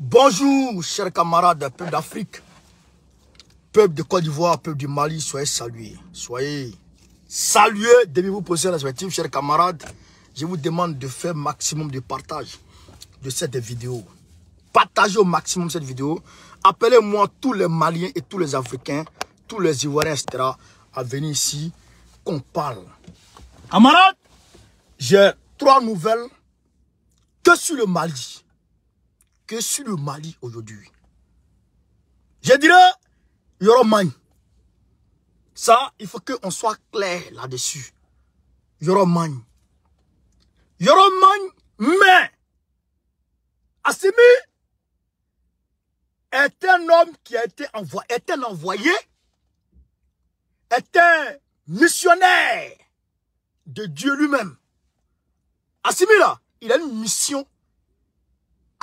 Bonjour, chers camarades, peuple d'Afrique, peuple de Côte d'Ivoire, peuple du Mali, soyez salués. Soyez salués. Devez vous poser la question chers camarades, je vous demande de faire maximum de partage de cette vidéo. Partagez au maximum cette vidéo. Appelez-moi tous les Maliens et tous les Africains, tous les Ivoiriens, etc. à venir ici, qu'on parle. Camarades, j'ai trois nouvelles que sur le Mali que sur le Mali aujourd'hui. Je dirais, Yoromagne. Ça, il faut qu'on soit clair là-dessus. Yoromagne. Yoromagne. mais Assimi est un homme qui a été envoyé, est un envoyé, est un missionnaire de Dieu lui-même. Assimi là, il a une mission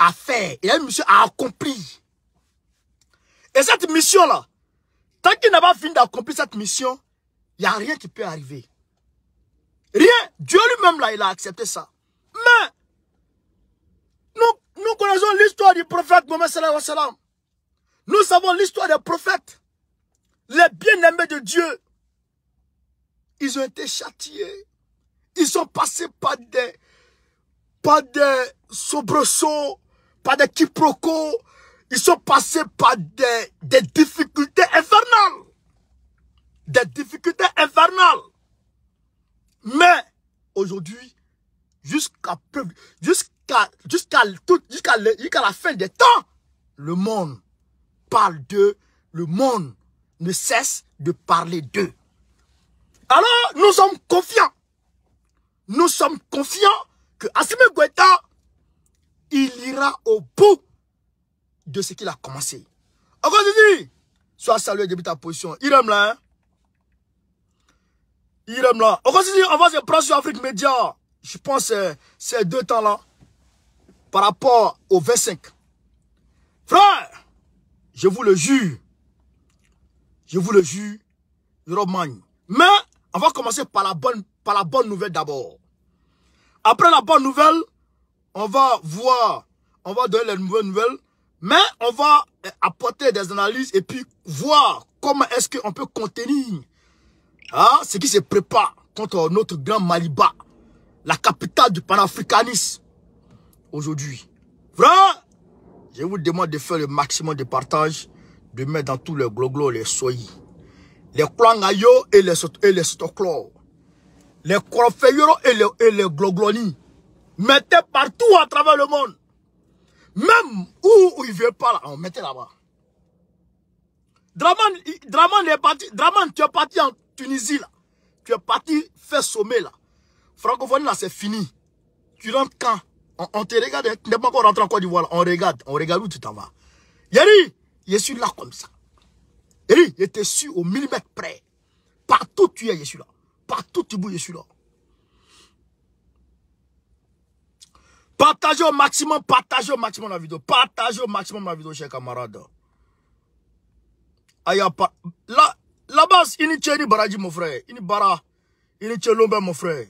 à faire. Il y a une mission à accomplir. Et cette mission-là, tant qu'il n'a pas fini d'accomplir cette mission, il n'y a rien qui peut arriver. Rien. Dieu lui-même, là, il a accepté ça. Mais, nous, nous connaissons l'histoire du prophète Nous savons l'histoire des prophètes. Les bien-aimés de Dieu. Ils ont été châtiés. Ils sont passés par des, par des par des quiproquos, ils sont passés par des, difficultés infernales. Des difficultés infernales. Mais aujourd'hui, jusqu'à jusqu'à jusqu'à jusqu'à la fin des temps, le monde parle d'eux, le monde ne cesse de parler d'eux. Alors, nous sommes confiants. Nous sommes confiants que Assimi il ira au bout de ce qu'il a commencé. Encore fois... sois salué depuis ta position. Irem là, hein. Il Irem là. Encore on va se prendre sur Afrique Média. Je pense euh, ces deux temps-là, par rapport au 25. Frère, je vous le jure, je vous le jure, Romagne. Mais on va commencer par la bonne, par la bonne nouvelle d'abord. Après la bonne nouvelle, on va voir, on va donner les nouvelles mais on va eh, apporter des analyses et puis voir comment est-ce qu'on peut contenir hein, ce qui se prépare contre notre grand Maliba, la capitale du panafricanisme aujourd'hui. Frère, je vous demande de faire le maximum de partage, de mettre dans tous les gloglo les soyis, les kwangayo et les, et les stoklo, les et les, et mettait partout à travers le monde. Même où, ils il ne veut pas, là, on mettait là-bas. Draman, Draman Draman, tu es parti en Tunisie, là. Tu es parti faire sommet, là. Francophonie, là, c'est fini. Tu rentres quand on, te regarde, tu hein. n'es pas encore rentré en Côte d'Ivoire. On regarde, on regarde où tu t'en vas. Yeri, je suis là comme ça. Yeri, je était suis au millimètre près. Partout tu es, je suis là. Partout tu bouges, je suis là. Partagez au maximum, partagez au maximum la vidéo. Partagez au maximum la vidéo, chers camarades. Ah, pas. la, la base, il n'y mon frère. Il est bara, il l'ombre, mon frère.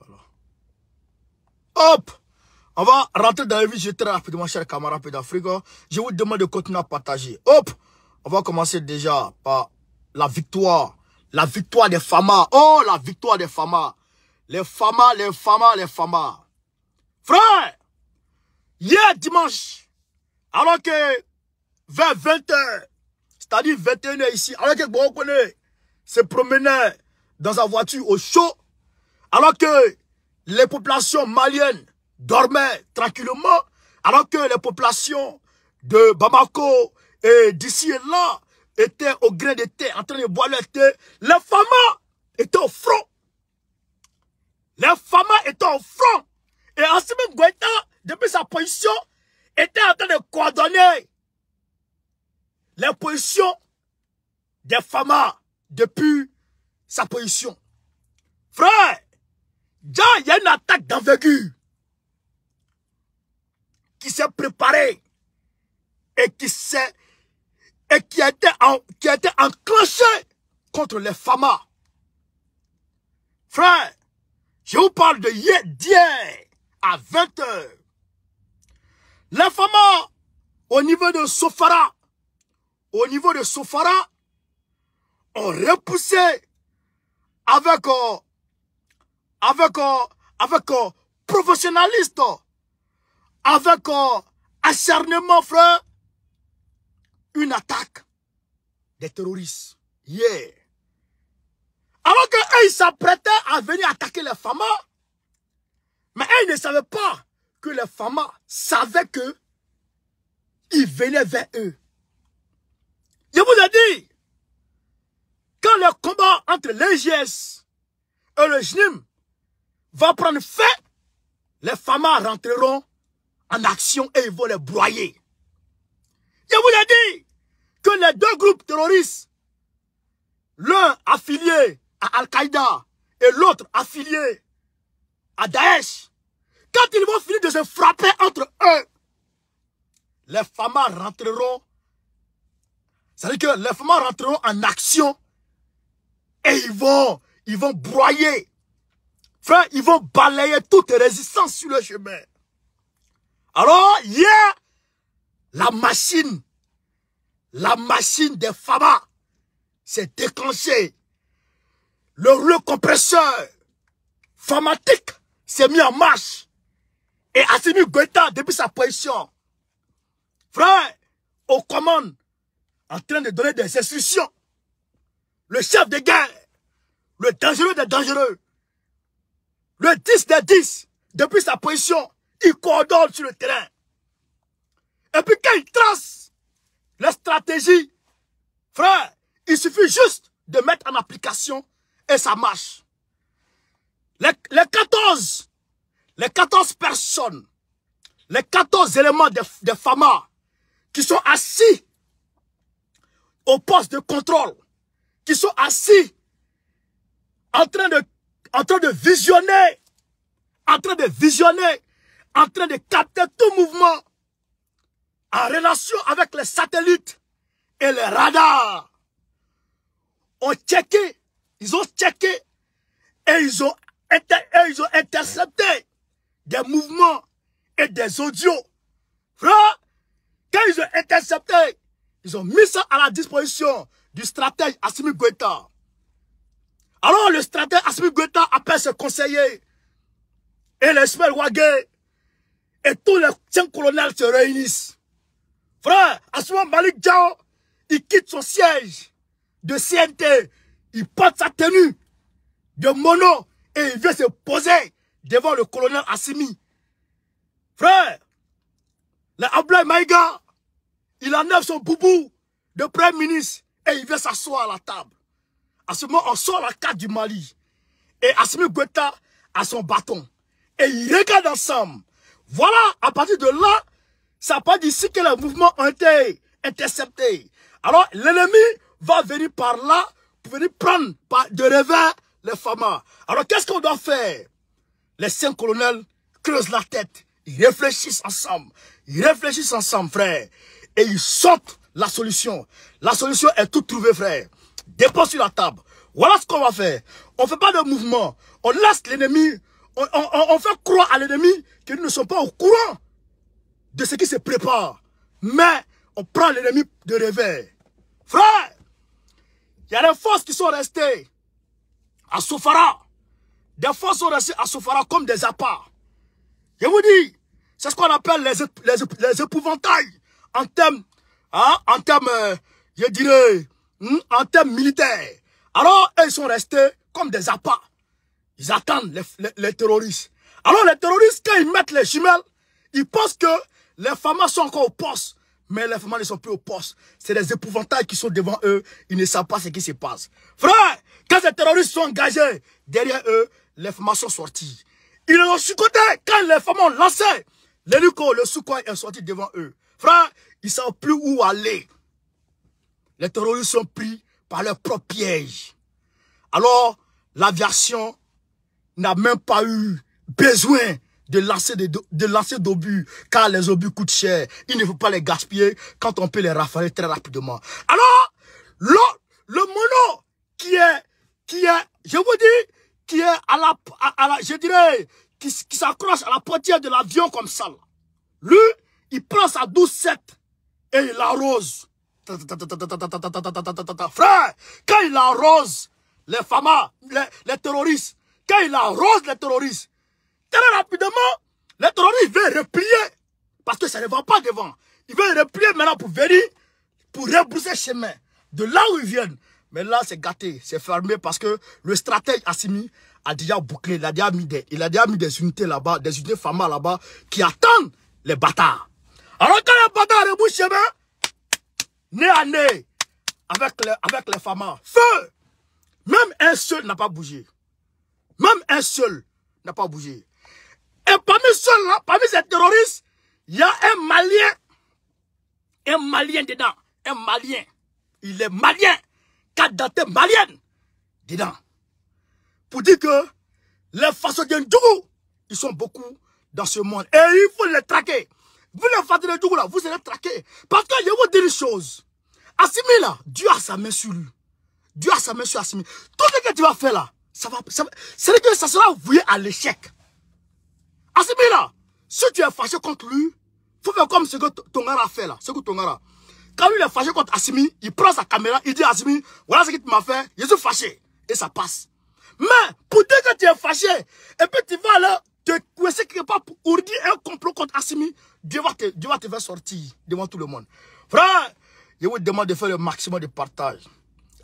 Voilà. Hop! On va rentrer dans la vie, vais très rapidement, chers camarades d'Afrique. Hein. Je vous demande de continuer à partager. Hop! On va commencer déjà par la victoire la victoire des Fama. Oh, la victoire des Fama. Les Fama, les Fama, les Fama. Frère, hier dimanche, alors que vers 20h, c'est-à-dire 21h ici, alors que se promenait dans sa voiture au chaud, alors que les populations maliennes dormaient tranquillement, alors que les populations de Bamako et d'ici et là était au grain de terre, en train de boire le thé. Les femmes étaient au front. Les femmes étaient au front. Et même Gweta, depuis sa position, était en train de coordonner la position des femmes depuis sa position. Frère, déjà, il y a une attaque d'envergure qui s'est préparée et qui s'est et qui a été, en, qui était enclenché contre les FAMA. Frère, je vous parle de hier, d'hier à 20 heures. Les FAMA, au niveau de Sofara, au niveau de Sofara, ont repoussé avec, euh, avec, euh, avec euh, professionnaliste, avec acharnement, frère, une attaque des terroristes. Hier. Yeah. Alors qu'ils s'apprêtaient à venir attaquer les FAMA. Mais ils ne savaient pas que les FAMA savaient que ils venaient vers eux. Je vous ai dit, quand le combat entre l'EGS et le GNIM va prendre fin, les femmes rentreront en action et ils vont les broyer. Je vous ai dit que les deux groupes terroristes, l'un affilié à Al-Qaïda et l'autre affilié à Daesh, quand ils vont finir de se frapper entre eux, les femmes rentreront, c'est-à-dire que les femmes rentreront en action et ils vont, ils vont broyer. enfin, ils vont balayer toute résistance sur le chemin. Alors, hier, la machine, la machine des FAMA s'est déclenchée. Le recompresseur compresseur famatique s'est mis en marche. Et Assimi Goïta, depuis sa position, frère, au commandes, en train de donner des instructions. Le chef de guerre, le dangereux des dangereux, le 10 des 10, depuis sa position, il coordonne sur le terrain. Et puis quand ils tracent la stratégie, frère, il suffit juste de mettre en application et ça marche. Les, les 14, les 14 personnes, les 14 éléments de, de FAMA qui sont assis au poste de contrôle, qui sont assis en train de, en train de visionner, en train de visionner, en train de capter tout mouvement en relation avec les satellites et les radars, ont checké, ils ont checké et ils ont, ils ont intercepté des mouvements et des audios. Frère, quand ils ont intercepté, ils ont mis ça à la disposition du stratège Asimi Goïta. Alors le stratège Asimi Goïta appelle ses conseillers et les Wagé et tous les cinq colonels se réunissent. Frère, à ce moment, Malik Djao, il quitte son siège de CNT. Il porte sa tenue de mono et il vient se poser devant le colonel Assimi. Frère, le Ablaï Maïga, il enlève son boubou de premier ministre et il vient s'asseoir à la table. À ce moment, on sort la carte du Mali. Et Assimi Gweta a son bâton. Et ils regardent ensemble. Voilà, à partir de là, ça pas d'ici que le mouvement ont été intercepté. Alors, l'ennemi va venir par là, pour venir prendre de revers les famas. Alors, qu'est-ce qu'on doit faire Les cinq colonels creusent la tête. Ils réfléchissent ensemble. Ils réfléchissent ensemble, frère. Et ils sortent la solution. La solution est toute trouvée, frère. Dépose sur la table. Voilà ce qu'on va faire. On ne fait pas de mouvement. On laisse l'ennemi. On, fait croire à l'ennemi qu'ils ne sont pas au courant de ce qui se prépare. Mais on prend l'ennemi de revers. Frère, il y a des forces qui sont restées à Sofara. Des forces sont restées à Sofara comme des appâts. Je vous dis, c'est ce qu'on appelle les, les, épouvantails en termes, hein, en termes, euh, je dirais, hmm, en termes militaires. Alors, ils sont restés comme des appâts. Ils attendent les, les terroristes. Alors, les terroristes, quand ils mettent les jumelles, ils pensent que les femmes sont encore au poste, mais les femmes ne sont plus au poste. C'est des épouvantails qui sont devant eux. Ils ne savent pas ce qui se passe. Frère, quand les terroristes sont engagés, derrière eux, les femmes sont sorties. Ils ont succoté quand les femmes ont lancé. L'hélico, le Sukhoi est sorti devant eux. Frère, ils ne savent plus où aller. Les terroristes sont pris par leur propre piège. Alors, l'aviation n'a même pas eu besoin de lancer d'obus, car les obus coûtent cher. Il ne faut pas les gaspiller quand on peut les rafaler très rapidement. Alors, le, le mono qui est, qui est, je vous dis, qui est à la, à, je dirais, qui, s'accroche à la portière de l'avion comme ça. Lui, il prend sa 12-7 et il arrose. Frère, quand il arrose les femmes, les, les terroristes, quand il arrose les terroristes, Très rapidement, les terroristes replier. Parce que ça ne va pas devant. Il veut replier maintenant pour venir, pour rebrousser chemin. De là où ils viennent. Mais là, c'est gâté, c'est fermé parce que le stratège Assimi a déjà bouclé, il a déjà mis des, il a des unités là-bas, des unités FAMA là-bas qui attendent les bâtards. Alors quand les bâtards rebouchent chemin, nez à nez, avec les, avec les FAMA, feu Même un seul n'a pas bougé. Même un seul n'a pas bougé. Et parmi ceux-là, parmi ces terroristes, il y a un Malien. Un Malien dedans. Un Malien. Il est Malien. Quatre malien, maliennes Dedans. Pour dire que les façons de ils sont beaucoup dans ce monde. Et il faut les traquer. Vous les façons de Ndougou là, vous allez traquer. Parce que je vous dis une chose. Assimi là, Dieu a sa main sur lui. Dieu a sa main sur Assimi. Tout ce que tu vas faire là, ça va, ça va, c'est que ça sera voué à l'échec là, si tu es fâché contre lui, faut faire comme ce que Tongara fait là, ce que Tongara. Quand lui il est fâché contre Assimi, il prend sa caméra, il dit Assimi, voilà ce qu'il m'a fait, je suis fâché. Et ça passe. Mais pour dire que tu es fâché, et puis tu vas là, te coincer quelque part pour ourdir un complot contre Assimi, Dieu va, te, Dieu va faire sortir devant tout le monde. Frère, je vous demande de faire le maximum de partage.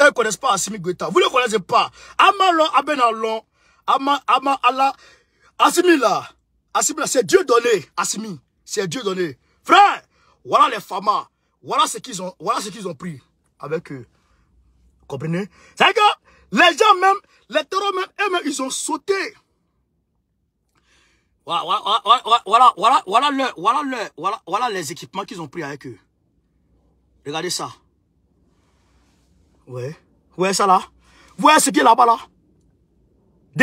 Eux ne connaissent pas Assimi Goïta. Vous ne le connaissez pas. Amalon, Abenalon, Ama, Ama, Allah, Assimi là c'est Dieu donné. Asimi, c'est Dieu donné. Frère, voilà les famas. Voilà ce qu'ils ont, voilà ce qu'ils ont pris avec eux. comprenez? C'est que les gens même, les terreaux même, eux ils ont sauté. Voilà, voilà, voilà, voilà, voilà, voilà, voilà, le. voilà, voilà les équipements qu'ils ont pris avec eux. Regardez ça. Ouais. Vous ça là Vous voyez ce qui est là-bas là,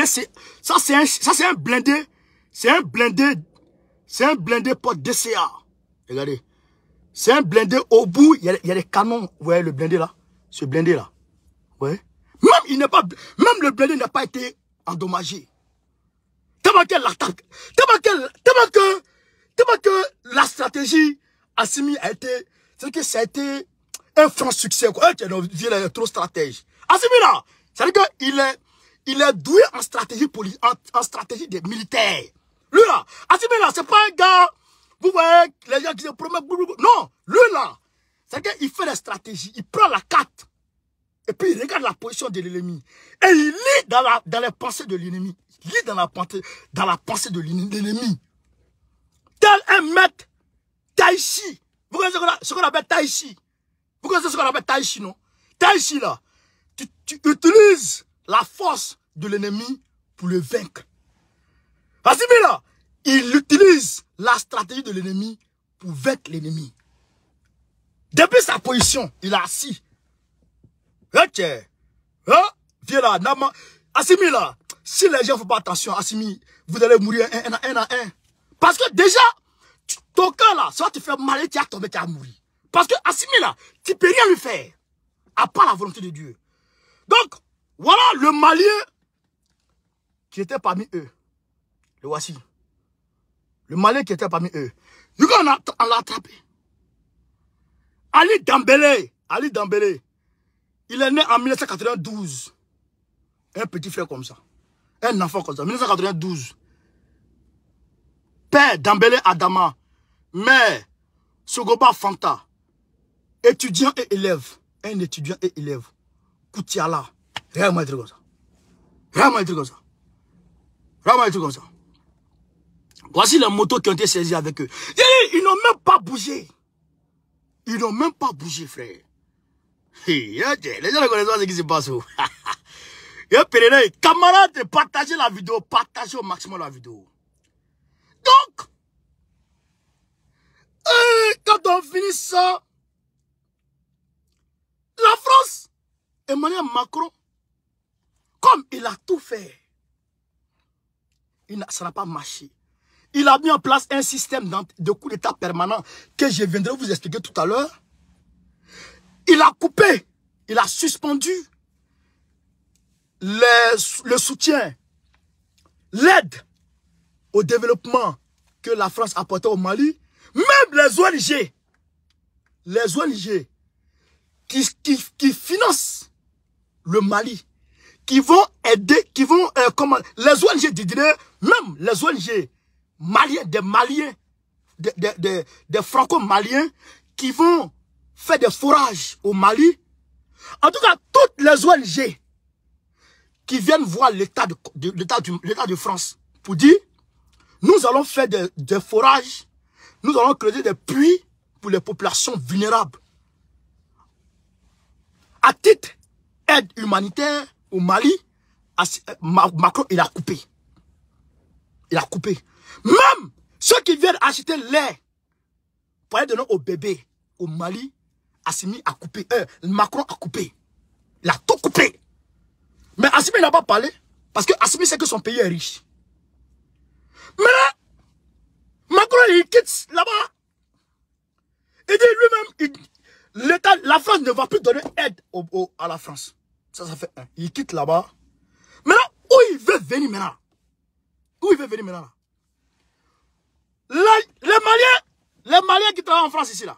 Ça, c'est un, un blindé c'est un blindé. C'est un blindé porte DCA. Regardez. C'est un blindé au bout. Il y, a, les des canons. Vous voyez le blindé là Ce blindé là. Ouais. Même, il pas, même le blindé n'a pas été endommagé. Tellement que l'attaque. Tellement que, que, que la stratégie Assimi a été. C'est que ça a été un franc succès. Quoi. Eh, il trop stratège. Assimi là. C'est-à-dire qu'il est, il est doué en stratégie, en, en stratégie des militaires. Lui là, Assimé c'est pas un gars, vous voyez, les gens qui se promettent, non, lui là, c'est qu'il fait des stratégies, il prend la carte, et puis il regarde la position de l'ennemi, et il lit dans, la, dans les pensées de l'ennemi, il lit dans la, dans la pensée de l'ennemi. Tel un maître, Taïchi, vous connaissez ce qu'on appelle Taïchi, vous connaissez ce qu'on appelle Taïchi non Taïchi là, tu, tu utilises la force de l'ennemi pour le vaincre là, il utilise la stratégie de l'ennemi pour vaincre l'ennemi. Depuis sa position, il est assis. Ok. Hein? Viens là, Nama. là, si les gens ne font pas attention, Assimi, vous allez mourir un, à un, Parce que déjà, ton cœur là, soit tu fais mal tu as tombé, tu as mouru. Parce que là, tu ne peux rien lui faire, à part la volonté de Dieu. Donc, voilà le Malien qui était parmi eux le voici. Le malin qui était parmi eux. Nous, on l'a attrapé. Ali Dambele. Ali Dambele. il est né en 1992. Un petit frère comme ça. Un enfant comme ça. 1992. Père Dambele Adama. Mère Sogoba Fanta. Étudiant et élève. Un étudiant et élève. Koutiala. Réellement il dire comme ça. Réellement il comme ça. Réellement il comme ça. Voici les motos qui ont été saisies avec eux. Ils n'ont même pas bougé. Ils n'ont même pas bougé, frère. Les gens ne connaissent pas ce qui se passe. Oh. Camarades, partagez la vidéo. Partagez au maximum la vidéo. Donc, euh, quand on finit ça, la France, Emmanuel Macron, comme il a tout fait, ça n'a pas marché. Il a mis en place un système de coup d'État permanent que je viendrai vous expliquer tout à l'heure. Il a coupé, il a suspendu le soutien, l'aide au développement que la France apportait au Mali. Même les ONG, les ONG qui, financent le Mali, qui vont aider, qui vont, euh, comment, les ONG, je dirais, même les ONG des Maliens, des, Franco-Maliens qui vont faire des forages au Mali. En tout cas, toutes les ONG qui viennent voir l'État de, de, de, France pour dire, nous allons faire des, forages, nous allons créer des puits pour les populations vulnérables. À titre aide humanitaire au Mali, Macron, il a coupé. Il a coupé. Même ceux qui viennent acheter lait pour aller donner au bébé au Mali, Assimi a coupé. Euh, Macron a coupé. Il a tout coupé. Mais Assimi n'a pas parlé parce que Assimi sait que son pays est riche. Maintenant Macron, il quitte là-bas. Il dit lui-même, l'État, la France ne va plus donner aide à la France. Ça, ça fait un. Il quitte là-bas. Maintenant, où il veut venir maintenant Où il veut venir maintenant les, Maliens, les Maliens qui travaillent en France ici, là,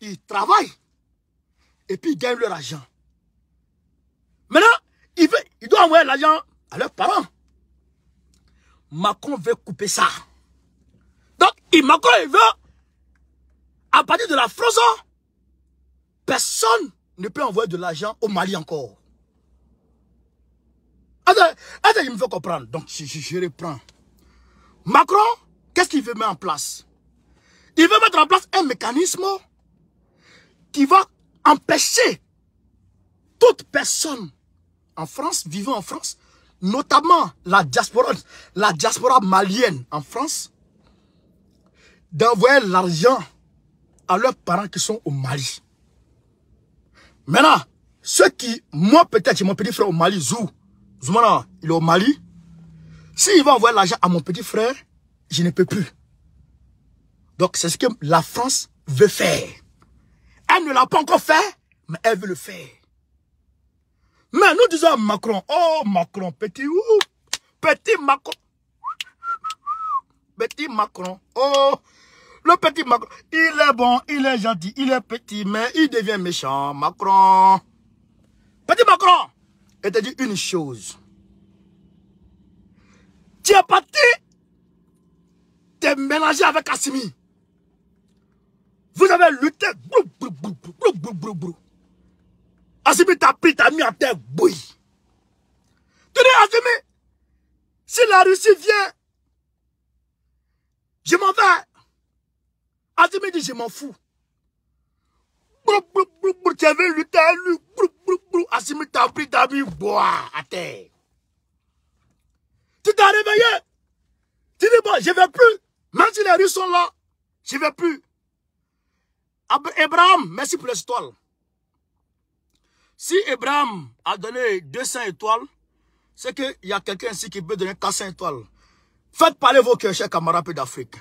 ils travaillent et puis ils gagnent leur argent. Maintenant, ils, ils doivent envoyer l'argent à leurs parents. Macron veut couper ça. Donc, il, Macron, veut, à partir de la France, personne ne peut envoyer de l'argent au Mali encore. Attends, il me faut comprendre. Donc, je reprends. Macron Qu'est-ce qu'il veut mettre en place Il veut mettre en place un mécanisme qui va empêcher toute personne en France, vivant en France, notamment la diaspora, la diaspora malienne en France, d'envoyer l'argent à leurs parents qui sont au Mali. Maintenant, ceux qui, moi peut-être, mon petit frère au Mali, Zou, Zoumana, il est au Mali, s'il va envoyer l'argent à mon petit frère, je ne peux plus. Donc c'est ce que la France veut faire. Elle ne l'a pas encore fait, mais elle veut le faire. Mais nous disons Macron, oh Macron, petit ou petit Macron, petit Macron, oh, le petit Macron, il est bon, il est gentil, il est petit, mais il devient méchant, Macron. Petit Macron, je te dit une chose. Tu es parti s'est avec Assimi. Vous avez lutté. Assimi t'a pris, t'a mis à terre. bouille Tu dis Assimi, si la Russie vient, je m'en vais. Assimi dit, je m'en fous. Tu avais lutté à lui. Assimi t'a pris, t'a mis bois à terre. Tu t'es réveillé. Tu dis, bon, je ne veux plus. Même si les Russes sont là, je ne vais plus. Abraham, merci pour les étoiles. Si Abraham a donné 200 étoiles, c'est qu'il y a quelqu'un ici qui peut donner 400 étoiles. Faites parler vos cœurs, chers camarades d'Afrique.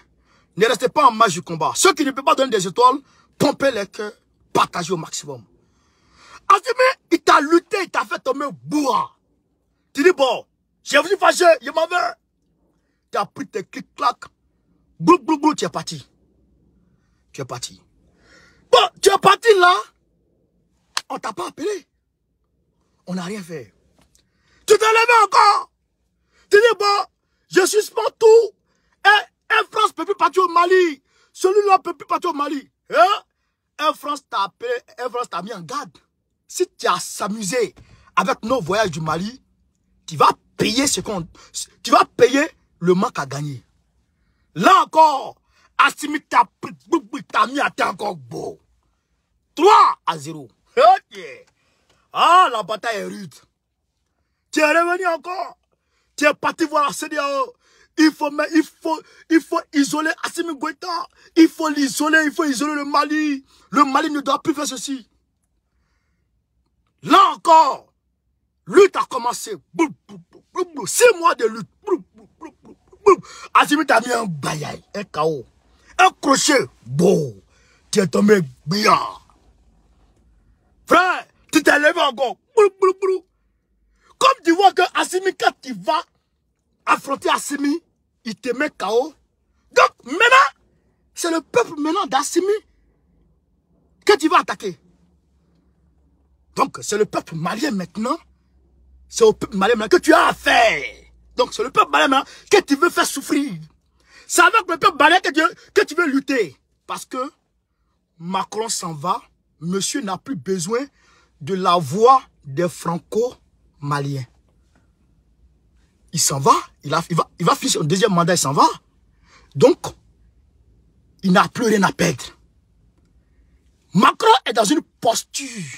Ne restez pas en marge du combat. Ceux qui ne peuvent pas donner des étoiles, pompez les cœurs, partagez au maximum. mais il t'a lutté, il t'a fait tomber bourra. Tu dis, bon, j'ai voulu fâcher, je m'en vais. Tu as pris tes clics-clacs, Blou, blou, blou, tu es parti. Tu es parti. Bon, tu es parti là. On t'a pas appelé. On n'a rien fait. Tu t'es levé encore. Tu dis, bon, je suspends tout. Et eh, Air France ne peut plus partir au Mali. Celui-là ne peut plus partir au Mali. Hein? Air France t'a appelé, Un France t'a mis en garde. Si tu as s'amusé avec nos voyages du Mali, tu vas payer ce qu'on... Tu vas payer le manque à gagner. Là encore, Assimi t'a mis à terre encore beau. 3 à 0. Ok. Ah, la bataille est rude. Tu es revenu encore. Tu es parti voir la CDAO. Il faut, il faut, il faut isoler Assimi Goïta. Il faut l'isoler, il faut isoler le Mali. Le Mali ne doit plus faire ceci. Là encore, lutte a commencé. Six mois de lutte. Assimi t'a mis un bayaï, un eh, chaos, Un eh, crochet, beau. Tu es tombé bien. Frère, tu t'es levé encore. Comme tu vois que Asimi, quand tu vas affronter Asimi, il te met KO. Donc maintenant, c'est le peuple maintenant d'Assimi que tu vas attaquer. Donc c'est le peuple malien maintenant. C'est au peuple malien maintenant que tu as affaire. Donc c'est le peuple malien hein, que tu veux faire souffrir. C'est avec le peuple malien que tu, veux lutter. Parce que Macron s'en va, monsieur n'a plus besoin de la voix des franco-maliens. Il s'en va, il, va, il va finir son deuxième mandat, il s'en va. Donc, il n'a plus rien à perdre. Macron est dans une posture,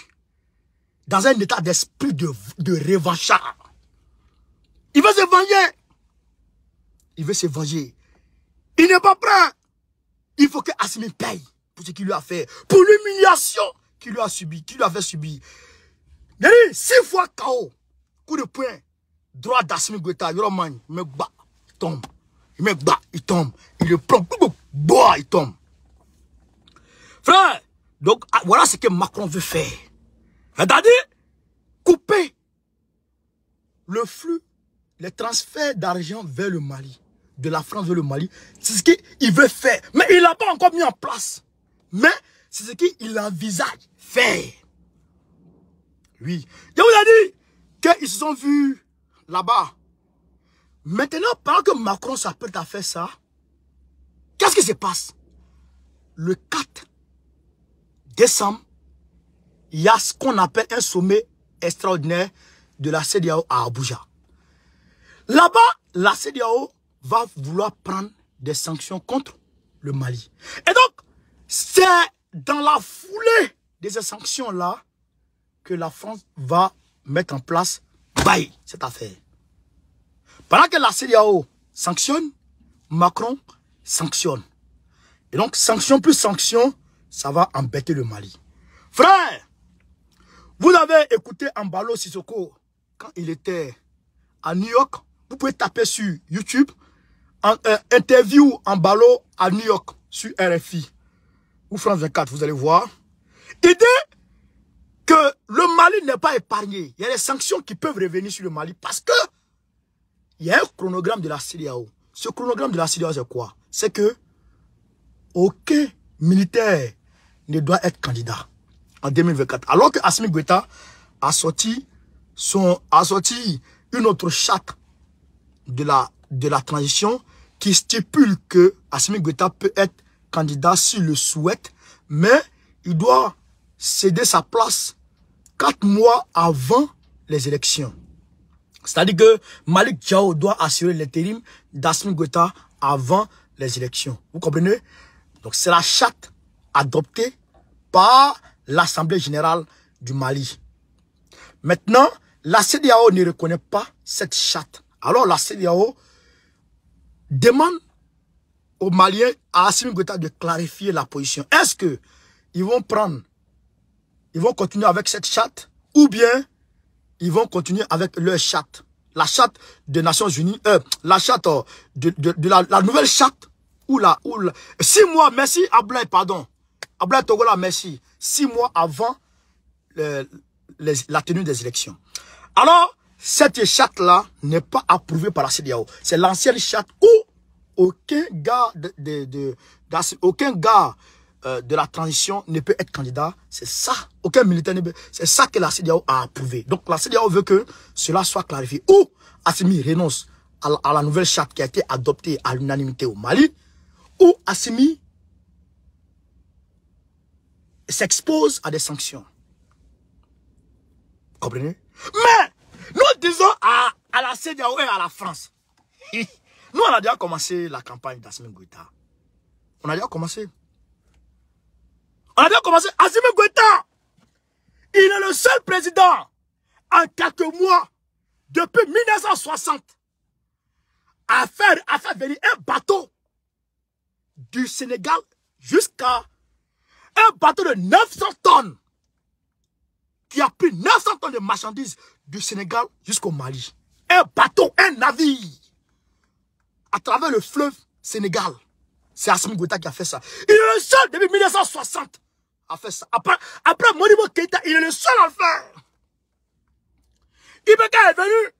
dans un état d'esprit de, de revanchard. Il veut se venger. Il veut se venger. Il n'est pas prêt. Il faut que Assimi paye pour ce qu'il lui a fait, pour l'humiliation qu'il lui a subi, qu'il lui avait subi. dit six fois KO, coup de poing, droit d'Assimi Guetta, Yoroman, il me bat, il tombe. Il me bat, il tombe. Il le prend, Bois, il tombe. Frère, donc ah, voilà ce que Macron veut faire. Regardez, couper le flux les transferts d'argent vers le Mali, de la France vers le Mali, c'est ce qu'il veut faire. Mais il l'a pas encore mis en place. Mais c'est ce qu'il envisage faire. Oui. Je vous ai dit qu'ils se sont vus là-bas. Maintenant, pendant que Macron s'apprête à faire ça, qu'est-ce qui se passe Le 4 décembre, il y a ce qu'on appelle un sommet extraordinaire de la CDAO à Abuja. Là-bas, la CDAO va vouloir prendre des sanctions contre le Mali. Et donc, c'est dans la foulée de ces sanctions-là que la France va mettre en place cette affaire. Pendant que la CDAO sanctionne, Macron sanctionne. Et donc, sanction plus sanction, ça va embêter le Mali. Frère, vous avez écouté Ambalo Sissoko quand il était à New York vous pouvez taper sur YouTube. Euh, interview en ballot à New York sur RFI. Ou France 24, vous allez voir. Idée que le Mali n'est pas épargné. Il y a des sanctions qui peuvent revenir sur le Mali parce que il y a un chronogramme de la CDAO. Ce chronogramme de la CDAO, c'est quoi C'est que aucun militaire ne doit être candidat en 2024. Alors que Asmi Guetta a sorti, son, a sorti une autre charte de la, de la transition qui stipule que Assimi Gota peut être candidat s'il le souhaite, mais il doit céder sa place quatre mois avant les élections. C'est-à-dire que Malik Diao doit assurer l'intérim d'Asmi Gota avant les élections. Vous comprenez Donc c'est la chatte adoptée par l'Assemblée générale du Mali. Maintenant, la CDAO ne reconnaît pas cette chatte alors la CDAO demande aux Maliens, à Assimi Goïta, de clarifier la position. Est-ce que ils vont prendre, ils vont continuer avec cette chatte ou bien ils vont continuer avec leur chatte la charte des Nations Unies, euh, la charte euh, de, la, nouvelle chatte. ou la, ou six mois, merci Ablay, pardon, Togola, merci, six mois avant le, la tenue des élections. Alors, cette charte-là n'est pas approuvée par la CDAO. C'est l'ancienne charte où aucun gars de, gars euh, de la transition ne peut être candidat. C'est ça. Aucun militaire ne peut. C'est ça que la CDAO a approuvé. Donc la CDAO veut que cela soit clarifié. Ou Assimi renonce à, la nouvelle charte qui a été adoptée à l'unanimité au Mali. Ou Assimi s'expose à des sanctions. Comprenez Mais disons à, à la CDAO et à la France. Nous, on a déjà commencé la campagne d'Asmine Goïta. On a déjà commencé. On a déjà commencé. Asmine Goïta, il est le seul président en quelques mois, depuis 1960, à faire, à faire venir un bateau du Sénégal jusqu'à un bateau de 900 tonnes qui a pris 900 tonnes de marchandises du Sénégal jusqu'au Mali. Un bateau, un navire, à travers le fleuve Sénégal. C'est Asim Gouta qui a fait ça. Il est le seul depuis 1960 à faire ça. Après, après Modibo Keita, il est le seul à le faire. Ibeka est venu,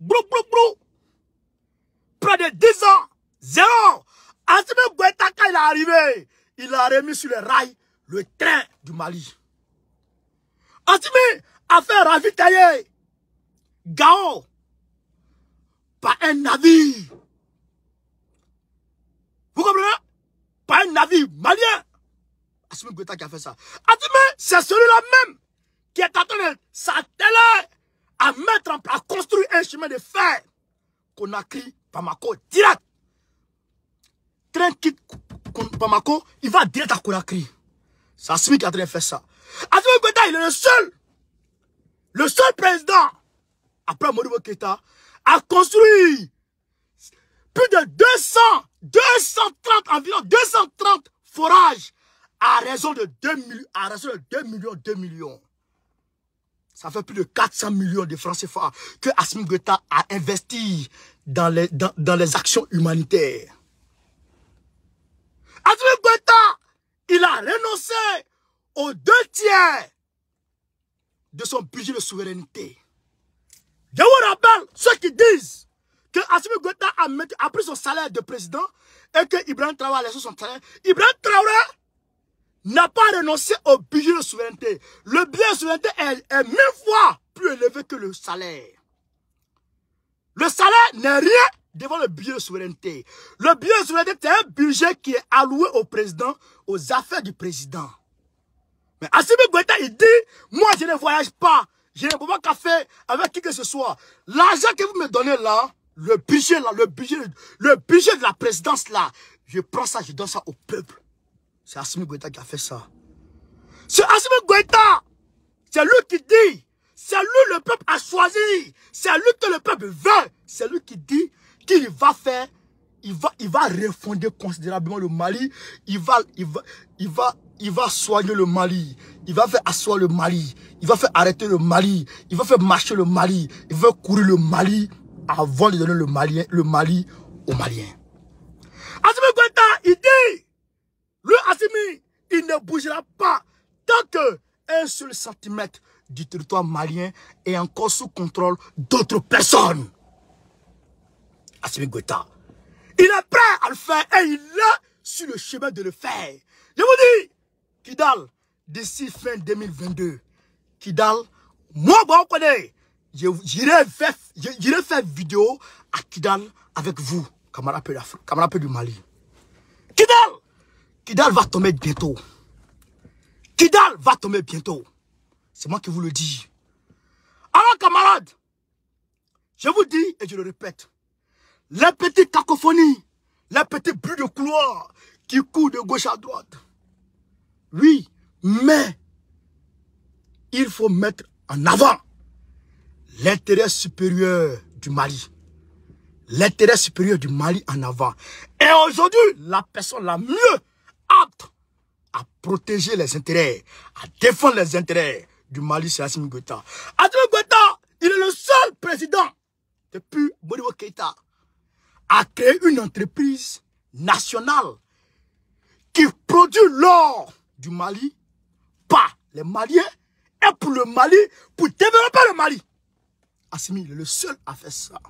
brou, brou, brou, près de 10 ans, zéro. Asmi Goueta, quand il est arrivé, il a remis sur les rails le train du Mali. Asmi a fait ravitailler Gao par un navire. Vous comprenez Par un navire malien. Asumi ah, Gweta qui a fait ça. Asumi, ah, c'est celui-là même qui est en train de s'atteler à mettre en place, à construire un chemin de fer qu'on a direct. Train quitte Pamako. il va direct à Conakry. C'est Asumi qui a fait faire ça. Asumi ah, il est le seul le seul président, après Modibo Keta, a construit plus de 200, 230 environ, 230 forages à raison de 2, à raison de 2 millions, 2 millions. Ça fait plus de 400 millions de francs CFA que Asim a investi dans les, dans, les actions humanitaires. Asim il a renoncé aux deux tiers de son budget de souveraineté. Je vous rappelle ceux qui disent que Assimi a, pris son salaire de président et que Ibrahim Traoré a laissé son salaire. Ibrahim Traoré n'a pas renoncé au budget de souveraineté. Le budget de souveraineté est, est mille fois plus élevé que le salaire. Le salaire n'est rien devant le budget de souveraineté. Le budget de souveraineté, c'est un budget qui est alloué au président, aux affaires du président. Mais Assimi Goïta, il dit, moi je ne voyage pas. Je ne pas café avec qui que ce soit. L'argent que vous me donnez là, le budget là, le budget, le budget de la présidence là, je prends ça, je donne ça au peuple. C'est Assimi Goïta qui a fait ça. C'est Assimi Goïta. C'est lui qui dit. C'est lui le peuple a choisi. C'est lui que le peuple veut. C'est lui qui dit qu'il va faire il va, il va refonder considérablement le Mali. Il va, il va, il va, il va soigner le Mali. Il va faire asseoir le Mali. Il va faire arrêter le Mali. Il va faire marcher le Mali. Il va courir le Mali avant de donner le, Mali aux Maliens. Asimi Gwenta, il dit, le Asimi, il ne bougera pas tant que un seul centimètre du territoire malien est encore sous contrôle d'autres personnes. Asimi Gwenta, il est prêt à le faire et il est sur le chemin de le faire. Je vous dis, Kidal, d'ici fin 2022, Kidal, moi, bon, on connaît, j'irai faire, une vidéo à Kidal avec vous, camarade du Mali. Kidal, Kidal va tomber bientôt. Kidal va tomber bientôt. C'est moi qui vous le dis. Alors, camarades, je vous dis et je le répète, la petite cacophonie, la petite bruit de couloir qui court de gauche à droite. Oui, mais il faut mettre en avant l'intérêt supérieur du Mali. L'intérêt supérieur du Mali en avant. Et aujourd'hui, la personne la mieux apte à protéger les intérêts, à défendre les intérêts du Mali, c'est Asim guetta, Asim guetta, il est le seul président depuis Modibo Keita a créé une entreprise nationale qui produit l'or du Mali par les Maliens et pour le Mali, pour développer le Mali. Assimi, le seul à faire ça.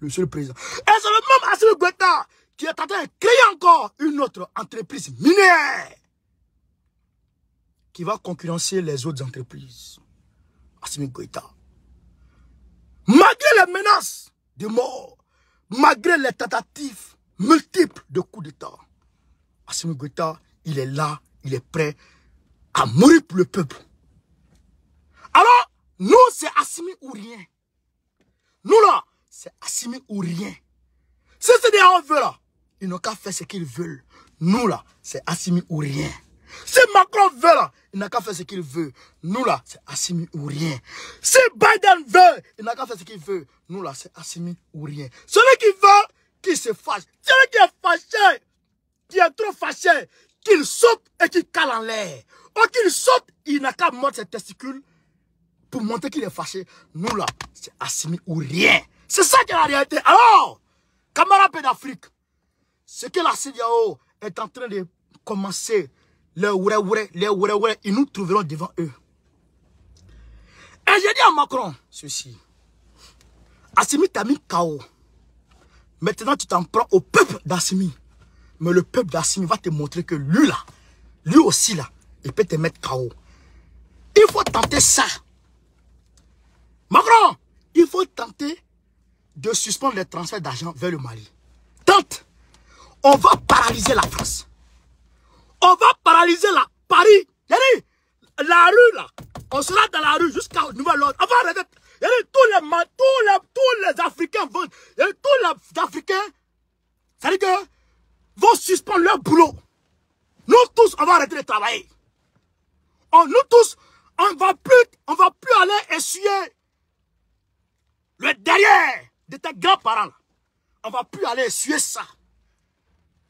Le seul président. Et c'est le même Assimi Goïta qui est en train de créer encore une autre entreprise minière qui va concurrencer les autres entreprises. Assimi Goïta. Malgré les menaces de mort, malgré les tentatives multiples de coups d'État, Assimi il est là, il est prêt à mourir pour le peuple. Alors, nous, c'est Assimi ou rien. Nous, là, c'est Assimi ou rien. Si c'est des veut là, ils n'ont qu'à faire ce qu'ils veulent. Nous, là, c'est Assimi ou rien. Si Macron veut là, il n'a qu'à faire ce qu'il veut. Nous là, c'est Assimi ou rien. Si Biden veut, il n'a qu'à faire ce qu'il veut. Nous là, c'est Assimi ou rien. Celui qui veut, qu'il se fâche. Celui qui est fâché, qui est trop fâché, qu'il saute et qu'il cale en l'air. Ou oh, qu'il saute, il n'a qu'à mordre ses testicules pour montrer qu'il est fâché. Nous là, c'est Assimi ou rien. C'est ça qui est la réalité. Alors, camarades d'Afrique, ce que la CDAO est en train de commencer les oure-oure, les ils nous trouveront devant eux. Et à Macron ceci. Assimi t'a mis KO. Maintenant, tu t'en prends au peuple d'Assimi. Mais le peuple d'Assimi va te montrer que lui là, lui aussi là, il peut te mettre KO. Il faut tenter ça. Macron, il faut tenter de suspendre les transferts d'argent vers le Mali. Tente. On va paralyser la France. On va paralyser la Paris. la rue là. On sera dans la rue jusqu'à nouvel ordre. On va arrêter. Tous les, tous, les, tous les Africains vont. Tous les Africains, ça que vont suspendre leur boulot. Nous tous, on va arrêter de travailler. nous tous, on va plus, on va plus aller essuyer le derrière de tes grands-parents. On va plus aller essuyer ça.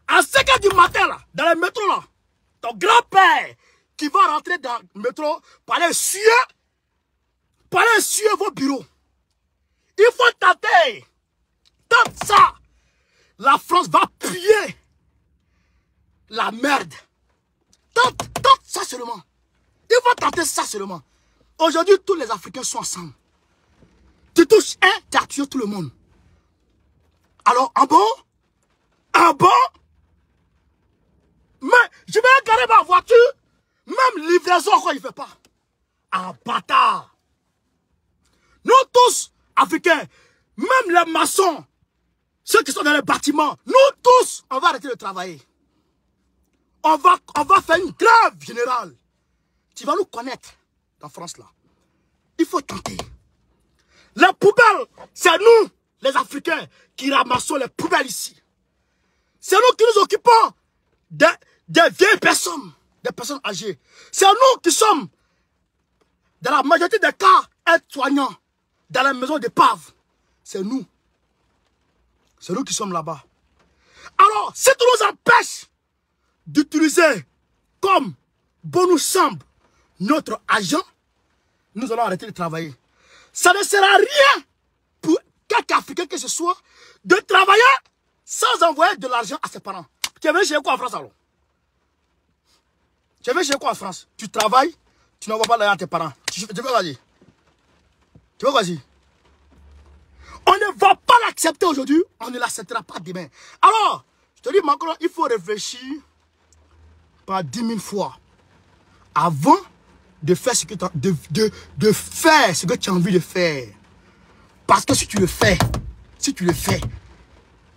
À 5 h du matin, là, dans les métro, là, ton grand-père qui va rentrer dans le métro par les cieux, par les cieux vos bureaux. Il faut tenter. Tente ça. La France va prier la merde. Tente, ça seulement. Il faut tenter ça seulement. Aujourd'hui, tous les Africains sont ensemble. Tu touches un, tu as tué tout le monde. Alors, un bon, Un bon, mais je vais garer ma voiture. Même livraison, quoi, il ne fait pas. Un ah, bâtard. Nous tous, Africains, même les maçons, ceux qui sont dans les bâtiments, nous tous, on va arrêter de travailler. On va, on va faire une grève générale. Tu vas nous connaître en France là. Il faut tenter. Les poubelles, c'est nous, les Africains, qui ramassons les poubelles ici. C'est nous qui nous occupons de des vieilles personnes, des personnes âgées. C'est nous qui sommes, dans la majorité des cas, aides dans la maison de paves. C'est nous. C'est nous qui sommes là-bas. Alors, si tu nous empêches d'utiliser comme bon nous semble notre agent, nous allons arrêter de travailler. Ça ne sert rien pour quelque Africain que ce soit de travailler sans envoyer de l'argent à ses parents. Tu es venu chez quoi en France alors tu veux chez quoi en France Tu travailles, tu n'envoies pas l'argent à tes parents. Tu, veux quoi dire Tu veux quoi dire On ne va pas l'accepter aujourd'hui, on ne l'acceptera pas demain. Alors, je te dis, Macron, il faut réfléchir par 10 000 fois avant de faire ce que tu de, de, de faire ce que tu as envie de faire. Parce que si tu le fais, si tu le fais,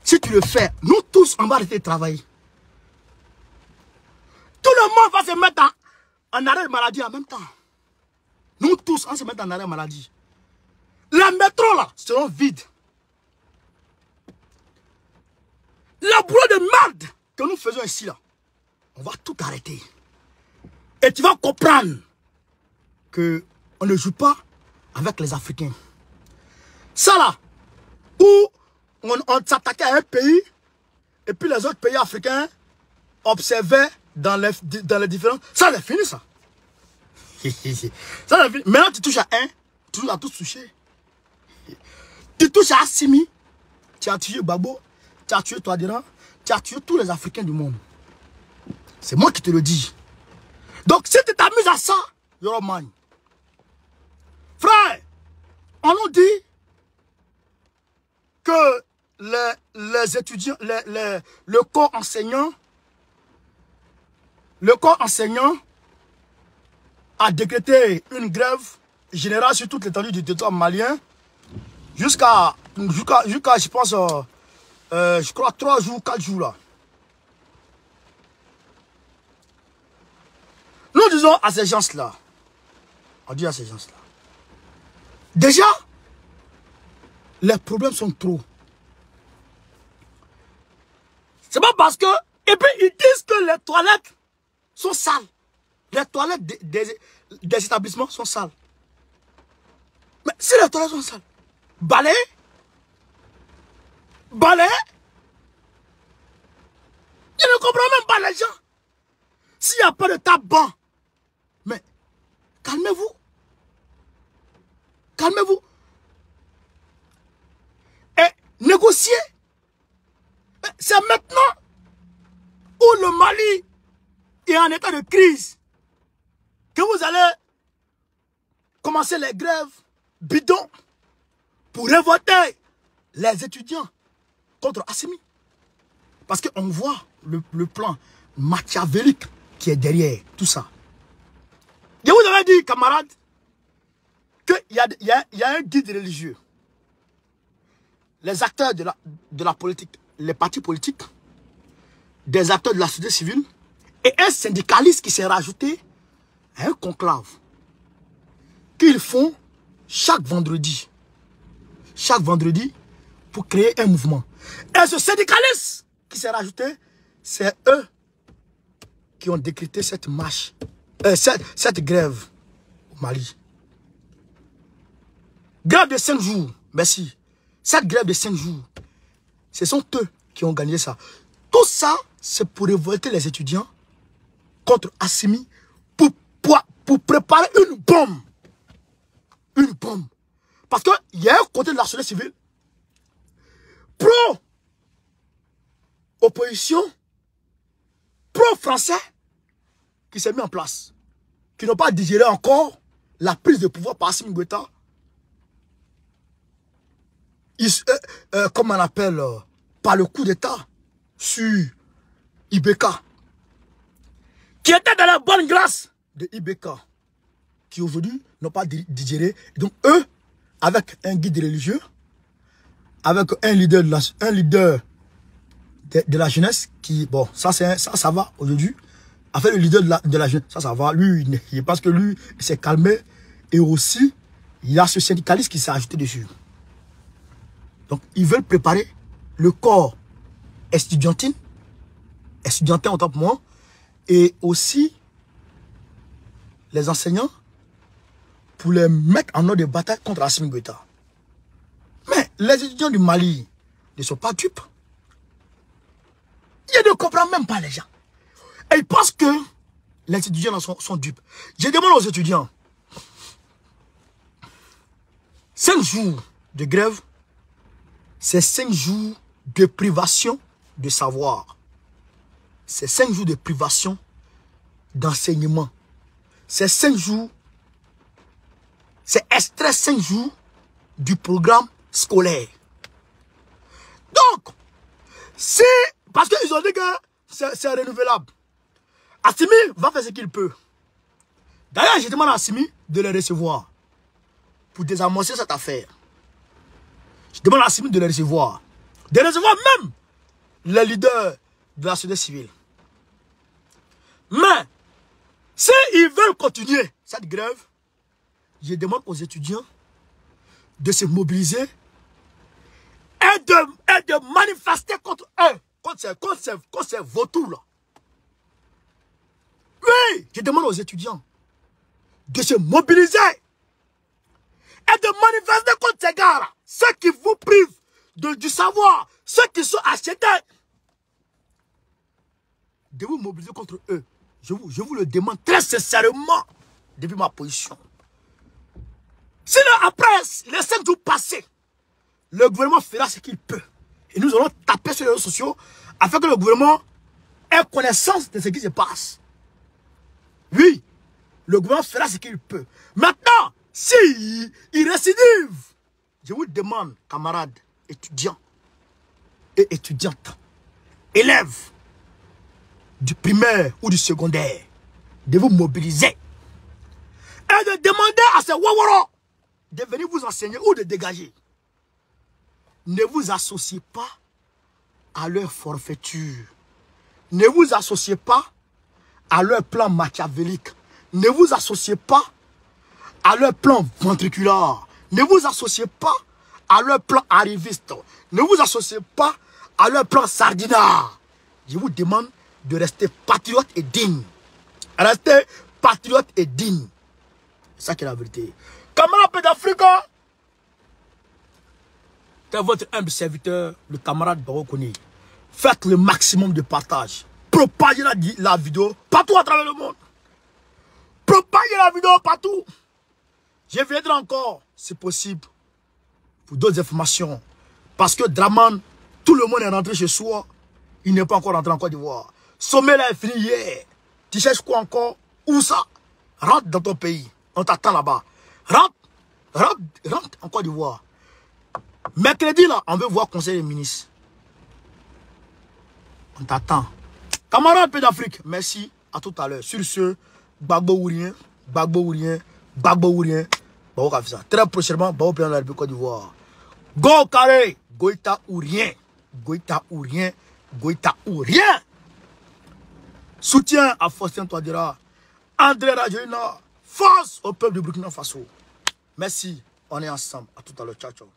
si tu le fais, nous tous, on va arrêter de travailler. Tout le monde va se mettre en, arrêt maladie en même temps. Nous tous, on se met en arrêt de maladie. Les métros, là, seront vides. Le boulot de merde que nous faisons ici, là, on va tout arrêter. Et tu vas comprendre que on ne joue pas avec les Africains. Ça là, où on s'attaquait à un pays, et puis les autres pays africains observaient dans les, dans différents. Ça, c'est fini, ça. ça, c'est fini. Maintenant, tu touches à un, tu as tout touché. Tu touches à Simi tu as tué Babo, tu as tué Toadira, tu as tué tous les Africains du monde. C'est moi qui te le dis. Donc, si tu t'amuses à ça, Man Frère, on nous dit que les, les étudiants, les, les, le corps enseignant le corps enseignant a décrété une grève générale sur toute l'étendue du territoire malien jusqu'à, jusqu'à, je pense, euh, euh, je crois, trois jours, quatre jours là. Nous disons à ces gens-là, on dit à ces gens-là, déjà, les problèmes sont trop. C'est pas parce que, et puis ils disent que les toilettes sont sales. Les toilettes des, établissements sont sales. Mais si les toilettes sont sales, balayez. Balayez. Je ne comprends même pas les gens. S'il n'y a pas de tabac, mais calmez-vous. Calmez-vous. Et négocier C'est maintenant où le Mali et en état de crise, que vous allez commencer les grèves bidons pour révolter les étudiants contre Assimi. Parce qu'on voit le, plan machiavélique qui est derrière tout ça. Je vous avais dit, camarades, qu'il y a, y, un guide religieux. Les acteurs de la, de la politique, les partis politiques, des acteurs de la société civile, et un syndicaliste qui s'est rajouté à un conclave qu'ils font chaque vendredi. Chaque vendredi pour créer un mouvement. Et ce syndicaliste qui s'est rajouté, c'est eux qui ont décrété cette marche, euh, cette, grève au Mali. Grève de 5 jours, merci. Cette grève de 5 jours, ce sont eux qui ont gagné ça. Tout ça, c'est pour révolter les étudiants contre Assimi pour, pour, préparer une bombe. Une bombe. Parce qu'il y a un côté de la société civile pro-opposition, pro-français, qui s'est mis en place, qui n'ont pas digéré encore la prise de pouvoir par Assimi Gweta. Euh, euh, Comme on appelle, euh, par le coup d'État sur Ibeka qui étaient dans la bonne grâce de Ibeka, qui aujourd'hui n'ont pas digéré. Donc eux, avec un guide religieux, avec un leader de la, un leader de, la jeunesse, qui, bon, ça, c'est ça, ça va aujourd'hui. Enfin, le leader de la, de jeunesse, ça, ça va. Lui, il, parce que lui, il s'est calmé. Et aussi, il y a ce syndicaliste qui s'est ajouté dessus. Donc, ils veulent préparer le corps estudiantin, estudiantin en tant que moi, et aussi les enseignants pour les mettre en ordre de bataille contre Assimi Mais les étudiants du Mali ne sont pas dupes. Ils ne comprennent même pas les gens. Et ils pensent que les étudiants sont, sont dupes. Je demande aux étudiants, cinq jours de grève, c'est cinq jours de privation de savoir c'est cinq jours de privation d'enseignement. C'est cinq jours, c'est extrait 5 jours du programme scolaire. Donc, c'est parce qu'ils ont dit que c'est renouvelable. Assimi va faire ce qu'il peut. D'ailleurs, je demande à Assimi de les recevoir pour désamorcer cette affaire. Je demande à Assimi de les recevoir. De recevoir même les leaders de la société civile. Mais, s'ils veulent continuer cette grève, je demande aux étudiants de se mobiliser et de, manifester contre eux, contre ces, vautours-là. Oui, je demande aux étudiants de se mobiliser et de manifester contre ces gars-là, ceux qui vous privent de, du savoir, ceux qui sont achetés, de vous mobiliser contre eux. Je vous, je vous le demande très sincèrement depuis ma position. Sinon, après les cinq jours passés, le gouvernement fera ce qu'il peut. Et nous allons taper sur les réseaux sociaux afin que le gouvernement ait connaissance de ce qui se passe. Oui, le gouvernement fera ce qu'il peut. Maintenant, si il récidive, je vous demande, camarades, étudiants et étudiantes, élèves, du primaire ou du secondaire, de vous mobiliser et de demander à ces Waworo de venir vous enseigner ou de dégager. Ne vous associez pas à leur forfaiture. Ne vous associez pas à leur plan machiavélique. Ne vous associez pas à leur plan ventriculaire. Ne vous associez pas à leur plan arriviste. Ne vous associez pas à leur plan sardinard. Je vous demande de rester patriote et digne. Rester patriote et digne. C'est ça qui est la vérité. Camarade d'Afrique, votre humble serviteur, le camarade Barokoni. Faites le maximum de partage. Propagez la, la vidéo partout à travers le monde. Propagez la vidéo partout. Je viendrai encore, si possible, pour d'autres informations. Parce que Draman, tout le monde est rentré chez soi. Il n'est pas encore rentré en Côte d'Ivoire. Sommet là est fini hier. Tu cherches quoi encore Où ça Rentre dans ton pays. On t'attend là-bas. Rentre, rentre, rentre en Côte d'Ivoire. Mercredi là, on veut voir conseil des ministres. On t'attend. Camarades Pays d'Afrique, merci. À tout à l'heure. Sur ce, Bagbo rien, Bagbo rien, Bagbo ou Bagbo Très prochainement, Bagbo Président la République Côte d'Ivoire. Go carré, Goïta ou rien. Goïta ou rien. Goïta ou rien. Soutien à Faustin Touadira, André Rajoelina, force au peuple du Burkina Faso. Merci, on est ensemble. À tout à l'heure. Ciao, ciao.